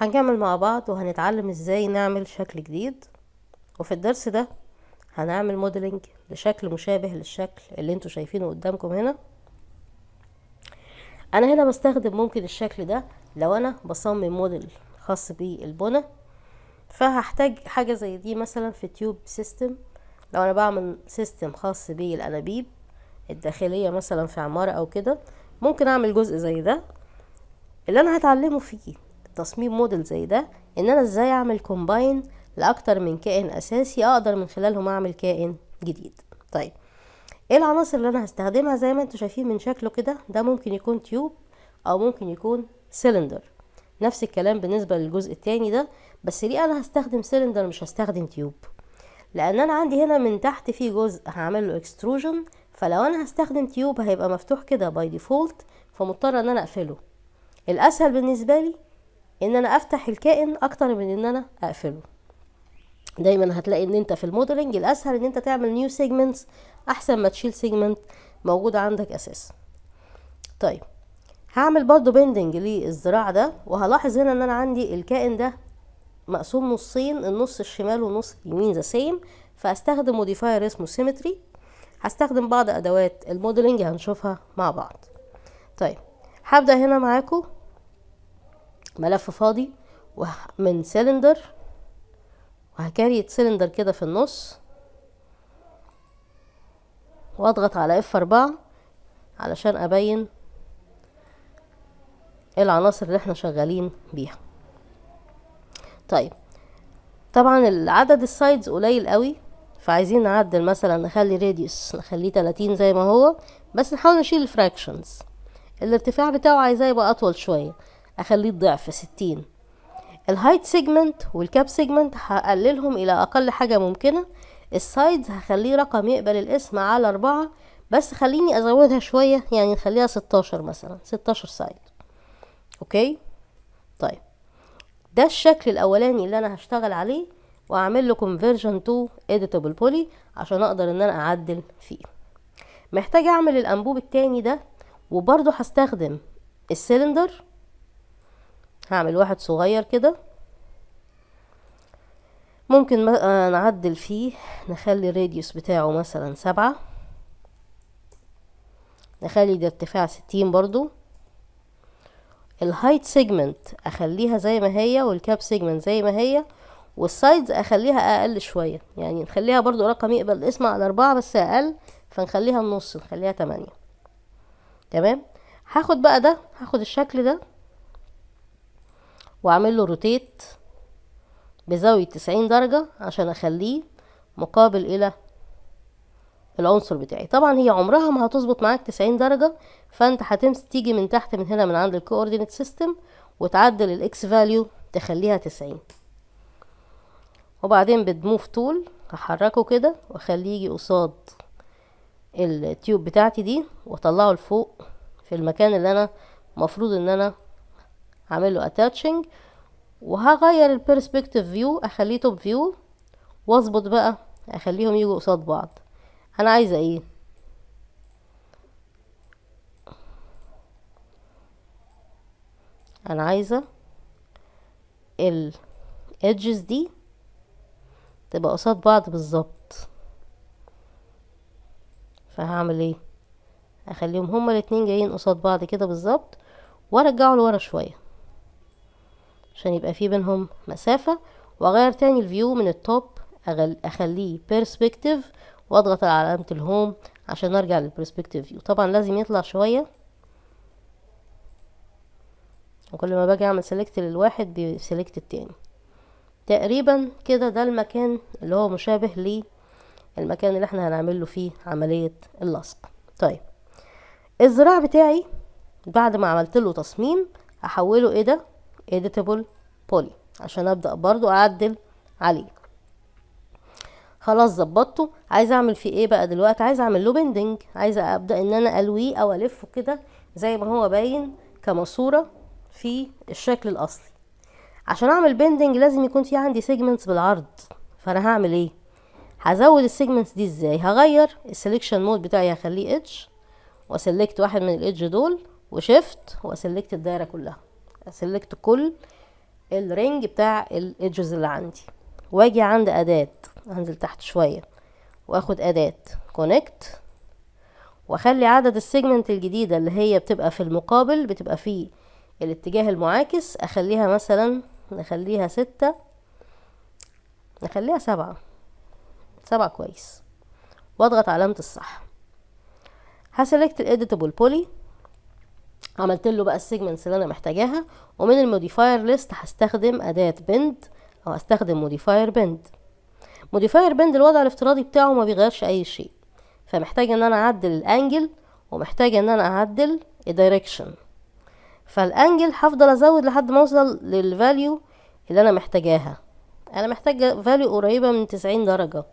هنكمل مع بعض وهنتعلم ازاي نعمل شكل جديد وفي الدرس ده هنعمل موديلنج لشكل مشابه للشكل اللي انتوا شايفينه قدامكم هنا انا هنا بستخدم ممكن الشكل ده لو انا بصمم موديل خاص بالبنى فهحتاج حاجه زي دي مثلا في تيوب سيستم لو انا بعمل سيستم خاص بالانابيب الداخليه مثلا في عماره او كده ممكن اعمل جزء زي ده اللي انا هتعلمه فيه تصميم موديل زي ده ان انا ازاي اعمل كومباين لاكتر من كائن اساسي اقدر من خلالهم اعمل كائن جديد طيب ايه العناصر اللي انا هستخدمها زي ما انتم شايفين من شكله كده ده ممكن يكون تيوب او ممكن يكون سيلندر نفس الكلام بالنسبه للجزء التاني ده بس ليه انا هستخدم سيلندر مش هستخدم تيوب لان انا عندي هنا من تحت في جزء هعمل له اكستروجن فلو انا هستخدم تيوب هيبقى مفتوح كده باي ديفولت فمضطر ان انا اقفله الاسهل بالنسبه لي ان انا افتح الكائن اكتر من ان انا اقفله دايما هتلاقي ان انت في الموديلنج الاسهل ان انت تعمل نيو سيجمنتس احسن ما تشيل سيجمنت موجود عندك اساسا طيب هعمل برضو بندنج للذراع ده وهلاحظ هنا ان انا عندي الكائن ده مقسوم نصين النص الشمال ونص اليمين ذا سيم فاستخدم موديفاير اسمه سيمتري هستخدم بعض ادوات الموديلنج هنشوفها مع بعض طيب هبدا هنا معاكم ملف فاضي من سلندر وهكريت سلندر كده في النص واضغط على اف اربعة علشان ابين إيه العناصر اللي احنا شغالين بيها طيب طبعا العدد السايدز قليل قوي فعايزين نعدل مثلا نخلي راديوس نخليه 30 زي ما هو بس نحاول نشيل الفراكشنز الارتفاع بتاعه عايزاه يبقى اطول شويه اخليه الضعف ستين الهايت سيجمنت والكاب سيجمنت هقللهم الى اقل حاجة ممكنة السايدز هخليه رقم يقبل الاسم على اربعة بس خليني ازودها شوية يعني نخليها ستاشر مثلا ستاشر سايد اوكي طيب ده الشكل الاولاني اللي انا هشتغل عليه واعمل له conversion to editable poly عشان اقدر ان انا اعدل فيه محتاجة اعمل الانبوب التاني ده وبرضه هستخدم السلندر هعمل واحد صغير كده ممكن آه، نعدل فيه نخلي الراديوس بتاعه مثلا سبعة نخلي ده ارتفاع ستين برضو الهايت سيجمنت اخليها زي ما هي والكاب سيجمنت زي ما هي والسايدز اخليها اقل شوية يعني نخليها برضو رقم يقبل اسمع على اربعة بس اقل فنخليها النص نخليها تمانية تمام هاخد بقى ده هاخد الشكل ده واعمل له روتيت بزاوية تسعين درجة عشان اخليه مقابل الى العنصر بتاعي طبعا هي عمرها ما هتظبط معاك تسعين درجة فانت هتمس تيجي من تحت من هنا من عند الكوردينيت سيستم وتعدل الاكس فاليو تخليها تسعين وبعدين بدموف تول هحركه كده واخليه يجي قصاد التيوب بتاعتي دي واطلعه لفوق في المكان اللي انا مفروض ان انا هعمل له اتاتشنج وهغير البيرسبكتيف فيو اخليه توب فيو واظبط بقى اخليهم يجوا قصاد بعض انا عايزه ايه انا عايزه ال edges دي تبقى قصاد بعض بالظبط فهعمل ايه اخليهم هما الاتنين جايين قصاد بعض كده بالظبط وارجعه لورا شويه عشان يبقى في بينهم مسافة واغير تاني الفيو من التوب اخليه بيرسبكتيف واضغط على علامة الهوم عشان ارجع للبرسبكتيف فيو طبعا لازم يطلع شوية وكل ما باجي اعمل سيلكت للواحد بيسلكت التاني تقريبا كده ده المكان اللي هو مشابه للمكان اللي احنا هنعمل له فيه عملية اللصق طيب الزراع بتاعي بعد ما عملت له تصميم هحوله ايه ده editable بولي عشان ابدا برضو اعدل عليه خلاص ظبطته عايزه اعمل فيه ايه بقى دلوقتي عايزه اعمل له بندنج عايزه ابدا ان انا الويه او الفه كده زي ما هو باين كماسوره في الشكل الاصلي عشان اعمل بندنج لازم يكون في عندي سيجمنتس بالعرض فانا هعمل ايه هزود السيجمنتس دي ازاي هغير السليكشن مود بتاعي هخليه اتش واسلكت واحد من الايدج دول وشيفت واسلكت الدايره كلها اسلكت كل الرينج بتاع الايدجز اللي عندي واجي عند اداة هنزل تحت شوية واخد اداة كونكت واخلي عدد السيجمنت الجديدة اللي هي بتبقى في المقابل بتبقى في الاتجاه المعاكس اخليها مثلا نخليها ستة نخليها سبعة سبعة كويس واضغط علامة الصح هسلكت الاديتابل بولي عملت له بقى السيجمنتس اللي انا محتاجاها ومن الموديفاير ليست هستخدم اداه بند او استخدم موديفاير بند موديفاير بند الوضع الافتراضي بتاعه ما بيغيرش اي شيء فمحتاجه ان انا اعدل الانجل ومحتاجه ان انا اعدل الدايركشن فالانجل هفضل ازود لحد ما اوصل للفاليو اللي انا محتاجاها انا محتاجه فاليو قريبه من 90 درجه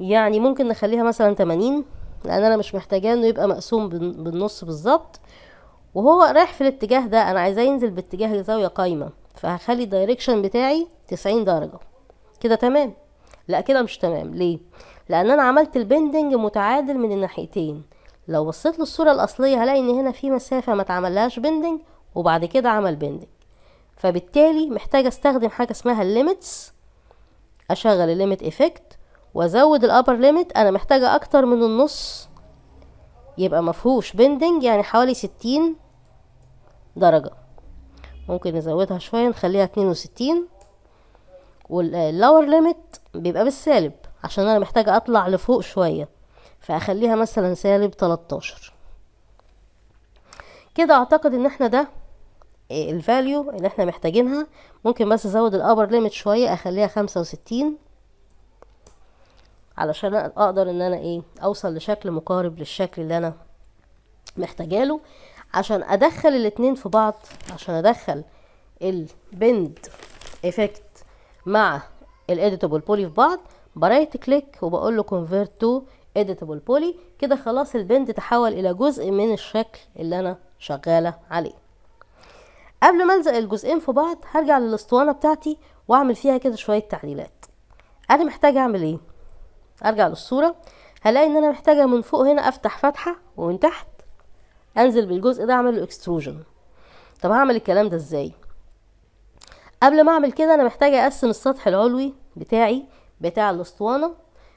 يعني ممكن نخليها مثلا 80 لان انا مش محتاجاه انه يبقى مقسوم بالنص بالظبط وهو رايح في الاتجاه ده انا عايزاه ينزل باتجاه زاويه قايمه فهخلي الدايركشن بتاعي 90 درجه كده تمام لا كده مش تمام ليه لان انا عملت البندنج متعادل من الناحيتين لو بصيت للصوره الاصليه هلاقي ان هنا في مسافه ما اتعملهاش بندنج وبعد كده عمل بندنج فبالتالي محتاجه استخدم حاجه اسمها الليميتس اشغل الليميت افكت وازود الابر ليميت انا محتاجه اكتر من النص يبقى مفهوش بندنج يعني حوالي ستين درجة ممكن نزودها شوية نخليها اتنين وستين واللور ليميت بيبقى بالسالب عشان انا محتاجة اطلع لفوق شوية فاخليها مثلا سالب تلاتاشر كده اعتقد ان احنا ده آه، الفاليو اللي احنا محتاجينها ممكن بس ازود الابر ليميت شوية اخليها خمسة وستين علشان اقدر ان انا ايه اوصل لشكل مقارب للشكل اللي انا محتاجاله عشان ادخل الاتنين في بعض عشان ادخل البند افكت مع الاديتابل بولي في بعض برايت كليك وبقول له كونفيرت تو اديتابل بولي كده خلاص البند تحول الى جزء من الشكل اللي انا شغاله عليه قبل ما الزق الجزئين في بعض هرجع للاسطوانه بتاعتي واعمل فيها كده شويه تعديلات انا محتاجه اعمل ايه ارجع للصوره هلاقي ان انا محتاجه من فوق هنا افتح فتحه ومن تحت انزل بالجزء ده اعمل له اكستروجن طب هعمل الكلام ده ازاي قبل ما اعمل كده انا محتاجه اقسم السطح العلوي بتاعي بتاع الاسطوانه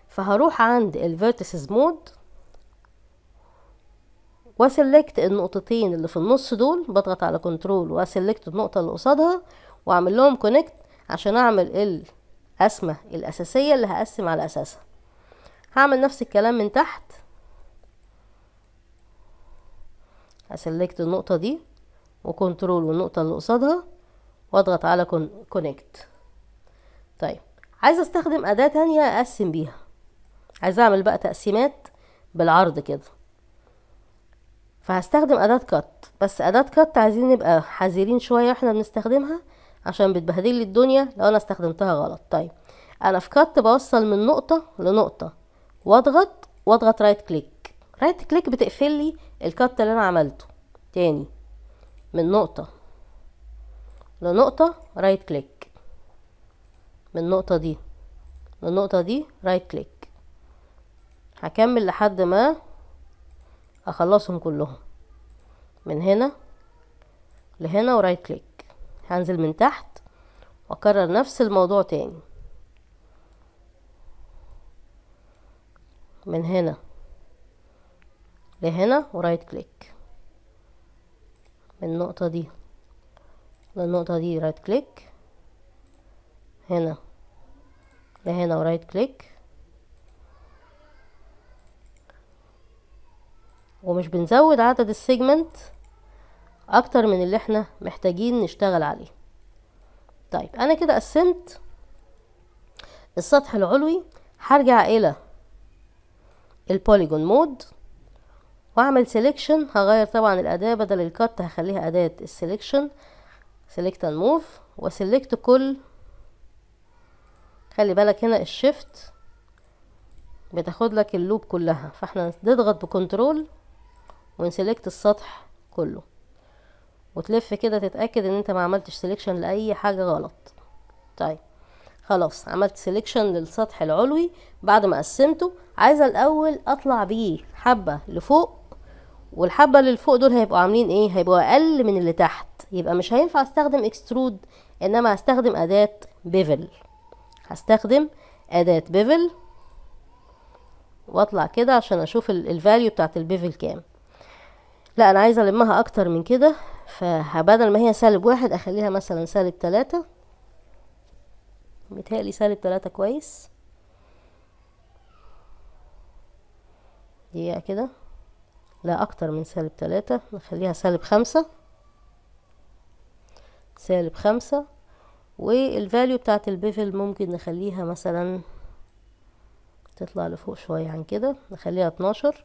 فهروح عند الفيرتسز مود واسلكت النقطتين اللي في النص دول بضغط على كنترول واسلكت النقطه اللي قصادها واعمل لهم كونكت عشان اعمل القسمه الاساسيه اللي هقسم على اساسها هعمل نفس الكلام من تحت هسلكت النقطة دي وكنترول والنقطة اللي قصادها واضغط على كونكت طيب عايزة استخدم أداة تانية أقسم بيها عايزة أعمل بقى تقسيمات بالعرض كده فهستخدم أداة كات بس أداة كات عايزين نبقى حذرين شوية احنا بنستخدمها عشان بتبهدل لي الدنيا لو أنا استخدمتها غلط طيب أنا في كات بوصل من نقطة لنقطة واضغط واضغط رايت كليك رايت كليك بتقفل لي الكت اللي انا عملته تاني من نقطه لنقطه رايت كليك من النقطه دي للنقطه دي رايت كليك هكمل لحد ما اخلصهم كلهم من هنا لهنا ورايت كليك هنزل من تحت واكرر نفس الموضوع تاني من هنا لهنا ورايت كليك من النقطة دي للنقطة دي رايت كليك هنا لهنا ورايت كليك ومش بنزود عدد السيجمنت اكتر من اللي احنا محتاجين نشتغل عليه طيب انا كده قسمت السطح العلوي هرجع الى البوليجون مود واعمل سيلكشن هغير طبعا الاداة بدل الكات هخليها اداة السيلكشن سيلكت اند موف وسيلكت كل خلي بالك هنا الشيفت بتاخد لك اللوب كلها فاحنا نضغط بكنترول ونسلكت السطح كله وتلف كده تتاكد ان انت ما عملتش سيلكشن لاي حاجه غلط طيب خلاص عملت سيلكشن للسطح العلوي بعد ما قسمته عايزه الاول اطلع بيه حبه لفوق والحبه اللي فوق دول هيبقوا عاملين ايه هيبقوا اقل من اللي تحت يبقى مش هينفع استخدم اكسترود انما هستخدم اداه بيفل هستخدم اداه بيفل واطلع كده عشان اشوف الفاليو بتاعت البيفل كام لا انا عايزه المها اكتر من كده فبدل ما هي سالب واحد اخليها مثلا سالب تلاتة متهيألي سالب تلاتة كويس دقيقة كده لا اكتر من سالب تلاتة نخليها سالب خمسة سالب خمسة والفاليو بتاعت البيفل ممكن نخليها مثلا تطلع لفوق شوية عن كده نخليها اتناشر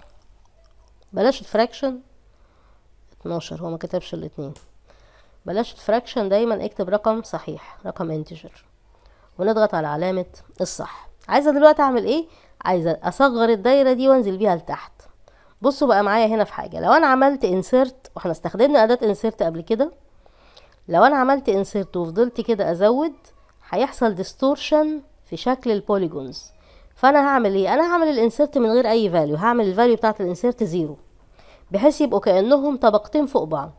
بلاش الفراكشن اتناشر هو ما كتبش الاتنين بلاش الفراكشن دايما اكتب رقم صحيح رقم انتجر ونضغط على علامة الصح عايزة دلوقتي اعمل ايه عايزة اصغر الدايرة دي وانزل بيها لتحت بصوا بقى معايا هنا في حاجه لو انا عملت انسيرت واحنا استخدمنا اداه انسيرت قبل كده لو انا عملت انسيرت وفضلت كده ازود هيحصل ديستورشن في شكل البوليجونز فانا هعمل ايه انا هعمل الانسيرت من غير اي فاليو هعمل الفاليو بتاعه الانسيرت زيرو بحيث يبقوا كانهم طبقتين فوق بعض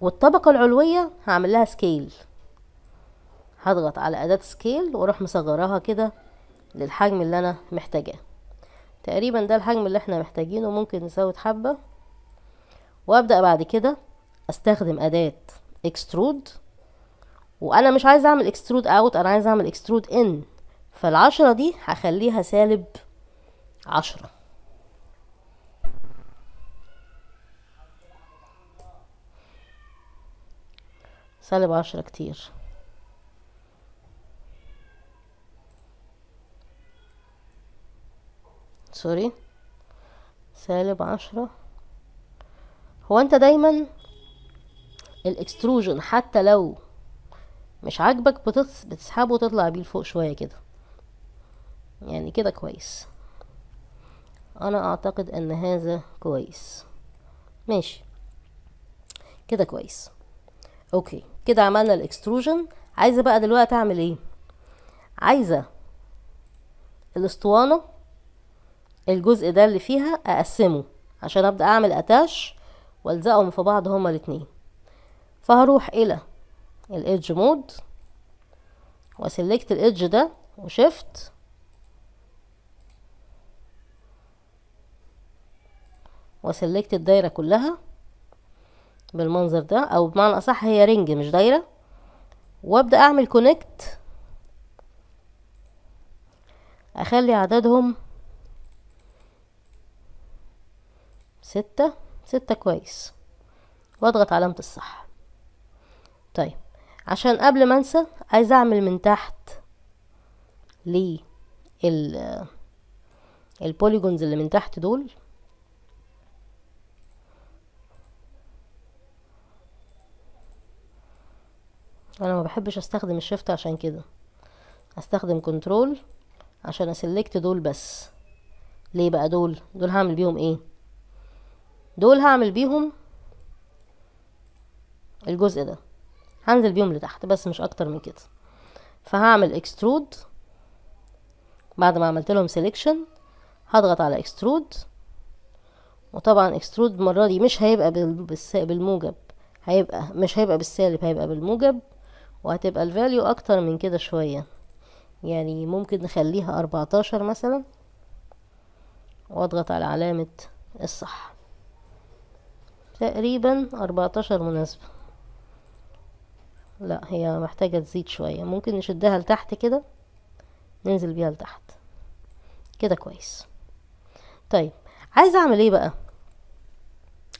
والطبقه العلويه هعمل لها سكيل هضغط على اداه سكيل واروح مصغراها كده للحجم اللي انا محتاجاه تقريبا ده الحجم اللي احنا محتاجينه ممكن نزود حبة وابدأ بعد كده استخدم اداة اكسترود وانا مش عايز اعمل اكسترود اوت انا عايز اعمل اكسترود ان فالعشرة دي هخليها سالب عشرة سالب عشرة كتير سوري سالب عشرة هو انت دايما الاكستروجن حتى لو مش عاجبك بتسحبه وتطلع بيه لفوق شوية كده يعني كده كويس انا اعتقد ان هذا كويس ماشي كده كويس اوكي كده عملنا الاكستروجن عايزه بقى دلوقتي اعمل ايه عايزه الاسطوانه الجزء ده اللي فيها اقسمه عشان ابدا اعمل اتاش والزقهم في بعض هما الاتنين فهروح الى الايدج مود واسلكت الايدج ده وشفت واسلكت الدايره كلها بالمنظر ده او بمعنى اصح هي رينج مش دايره وابدا اعمل كونكت اخلي عددهم ستة ستة كويس واضغط علامة الصح طيب عشان قبل ما انسى عايز اعمل من تحت لي ال البوليجونز اللي من تحت دول انا ما بحبش استخدم الشيفت عشان كده استخدم كنترول عشان اسلكت دول بس ليه بقى دول دول هعمل بيهم ايه دول هعمل بيهم الجزء ده هنزل بيهم لتحت بس مش اكتر من كده فهعمل اكسترود بعد ما عملت لهم سيليكشن هضغط على اكسترود وطبعا اكسترود المره دي مش هيبقى بالموجب هيبقى مش هيبقى بالسالب هيبقى بالموجب وهتبقى الفاليو اكتر من كده شويه يعني ممكن نخليها 14 مثلا واضغط على علامه الصح تقريبا أربعتاشر مناسبة لا هي محتاجة تزيد شوية ممكن نشدها لتحت كده ننزل بيها لتحت كده كويس طيب عايزة اعمل ايه بقى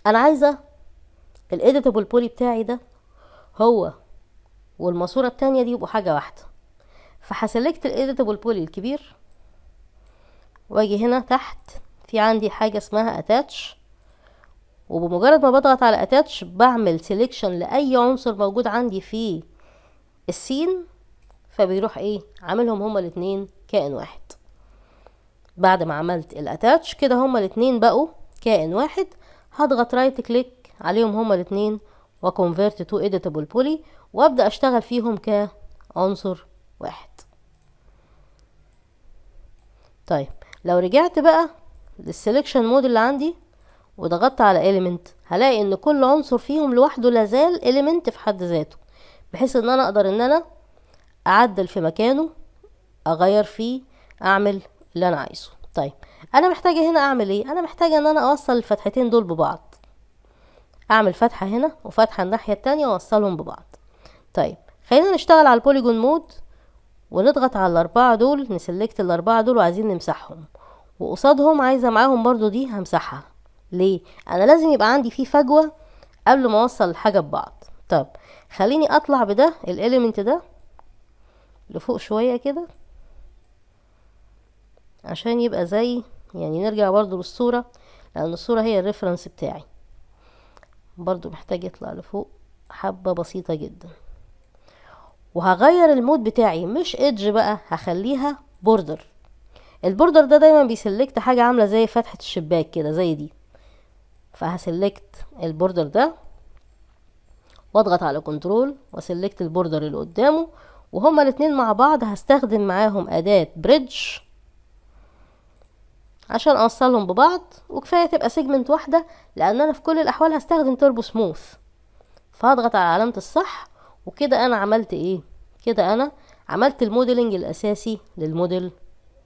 انا عايزة الاديتابل بولي بتاعي ده هو والماسورة التانية دي يبقوا حاجة واحدة فهسلكت الاديتابل بولي الكبير واجي هنا تحت في عندي حاجة اسمها اتاتش وبمجرد ما بضغط على اتاتش بعمل سيليكشن لاي عنصر موجود عندي في السين فبيروح ايه عاملهم هما الاتنين كائن واحد بعد ما عملت الاتاتش كده هما الاتنين بقوا كائن واحد هضغط رايت كليك عليهم هما الاتنين وكونفيرت تو اديتابل بولي وابدا اشتغل فيهم كعنصر واحد طيب لو رجعت بقى للسيلكشن مود اللي عندي وضغطت على element هلاقي ان كل عنصر فيهم لوحده لازال element في حد ذاته بحيث ان انا اقدر ان انا اعدل في مكانه اغير فيه اعمل اللي انا عايزه طيب انا محتاجة هنا اعمل ايه انا محتاجة ان انا اوصل الفتحتين دول ببعض اعمل فتحة هنا وفتحة الناحية التانية واوصلهم ببعض طيب خلينا نشتغل على البوليجون مود ونضغط على الاربعة دول نسلكت الاربعة دول وعايزين نمسحهم وقصادهم عايزة معاهم برضو دي همسحها ليه انا لازم يبقى عندي فيه فجوه قبل ما اوصل الحاجه ببعض طب خليني اطلع بده الاليمنت ده لفوق شويه كده عشان يبقى زي يعني نرجع برضو للصوره لان الصوره هي الريفرنس بتاعي برضو محتاج يطلع لفوق حبه بسيطه جدا وهغير المود بتاعي مش ايدج بقى هخليها بوردر البوردر ده دايما بيسلكت حاجه عامله زي فتحه الشباك كده زي دي فهسلكت البوردر ده واضغط على كنترول وسلكت البوردر اللي قدامه وهما الاتنين مع بعض هستخدم معاهم اداة بريدج عشان اوصلهم ببعض وكفاية تبقى سيجمنت واحدة لان انا في كل الاحوال هستخدم توربو سموث فهضغط على علامة الصح وكده انا عملت ايه كده انا عملت الموديلنج الاساسي للموديل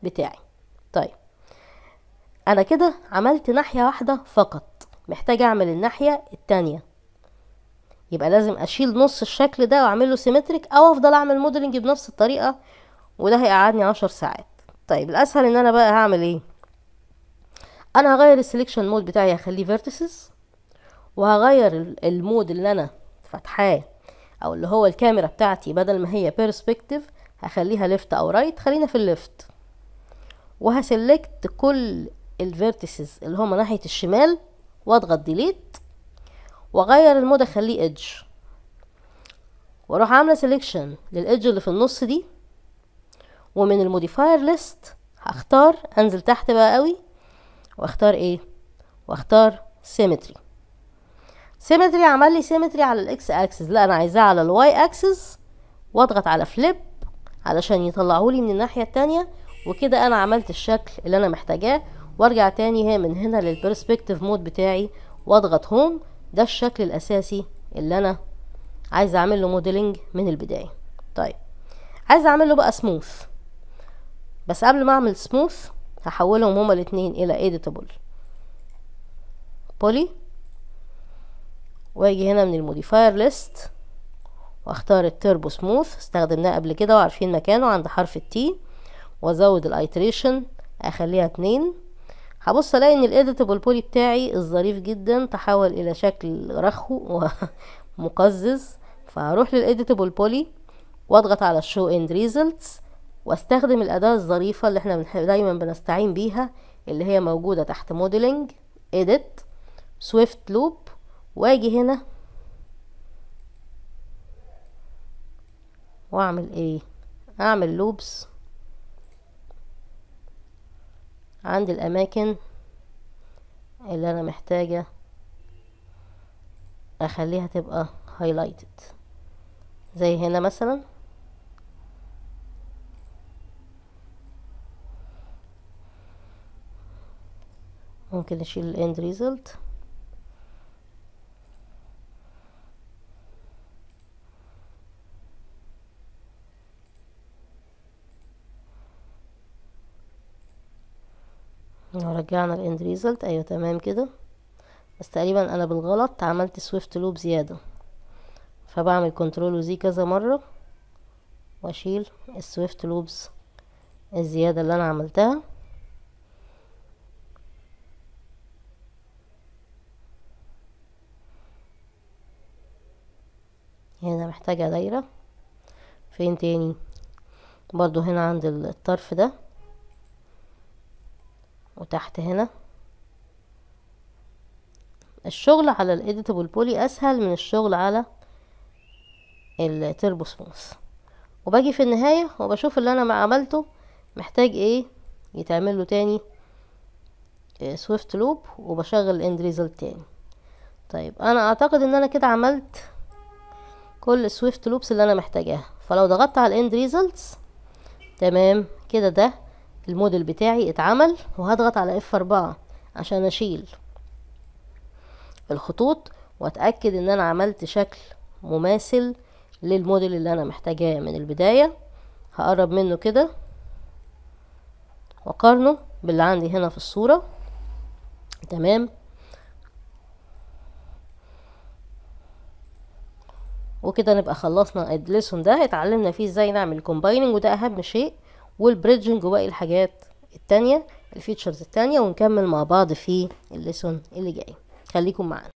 بتاعي طيب انا كده عملت ناحية واحدة فقط محتاج اعمل الناحية التانية يبقى لازم اشيل نص الشكل ده واعمله سيمتريك او افضل اعمل موديلنج بنفس الطريقة وده هيقعدني عشر ساعات طيب الاسهل ان انا بقى هعمل ايه انا هغير السليكشن مود بتاعي هخليه فيرتسز وهغير المود اللي انا فاتحاه او اللي هو الكاميرا بتاعتي بدل ما هي بيرسبكتيف هخليها ليفت او رايت right. خلينا في الليفت وهسلكت كل الفيرتسز اللي هما ناحية الشمال واضغط ديليت واغير المود اخليه ايدج واروح عامله سيلكشن للايدج اللي في النص دي ومن الموديفاير ليست هختار انزل تحت بقى قوي واختار ايه واختار سيمتري سيمتري عمل لي سيمتري على الاكس اكسس لا انا عايزاه على الواي اكسس واضغط على فليب علشان يطلعهولي من الناحيه التانية وكده انا عملت الشكل اللي انا محتاجاه وارجع تاني هي من هنا للبرسبكتيف مود بتاعي واضغط هوم ده الشكل الاساسي اللي انا عايز اعمل له موديلنج من البدايه طيب عايز اعمل له بقى سموث بس قبل ما اعمل سموث هحولهم هما الاتنين الى ايديتابل بولي واجي هنا من الموديفاير ليست واختار التربو سموث استخدمناه قبل كده وعارفين مكانه عند حرف التي وازود الايتريشن اخليها اتنين هبص الاقي ان الايديتبل بولي بتاعي الظريف جدا تحول الى شكل رخو ومقزز فهروح للايديتبل بولي واضغط على الشو اند ريزلتس واستخدم الاداة الظريفة اللي احنا دايما بنستعين بيها اللي هي موجودة تحت موديلنج ايديت سويفت لوب واجي هنا واعمل ايه اعمل لوبس عندي الأماكن اللي أنا محتاجة أخليها تبقى هايلايتد زي هنا مثلا ممكن نشيل الاند ريزلت رجعنا الاند ريزلت ايوه تمام كده بس تقريبا انا بالغلط عملت سويفت لوب زيادة فبعمل كنترول وزي كذا مرة واشيل السويفت لوبز الزيادة اللي انا عملتها هنا محتاجة دايرة فين تاني برضو هنا عند الطرف ده وتحت هنا الشغل على الاديتابل بولي اسهل من الشغل على التربو سموث وباجي في النهاية وبشوف اللي انا عملته محتاج ايه يتعمل له تاني آه، سويفت لوب وبشغل الاند ريزلت تاني طيب انا اعتقد ان انا كده عملت كل السويفت لوبس اللي انا محتاجاها فلو ضغطت على الاند ريزلتس تمام كده ده الموديل بتاعي اتعمل وهضغط على اف أربعة عشان اشيل الخطوط واتأكد ان انا عملت شكل مماثل للموديل اللي انا محتاجاه من البداية هقرب منه كده وقارنه باللي عندي هنا في الصورة تمام وكده نبقى خلصنا الليسون ده اتعلمنا فيه ازاي نعمل كومبايننج وده اهم شيء والبريدجنج وباقي الحاجات التانية الفيتشرز التانية ونكمل مع بعض في الليسون اللي جاي خليكم معانا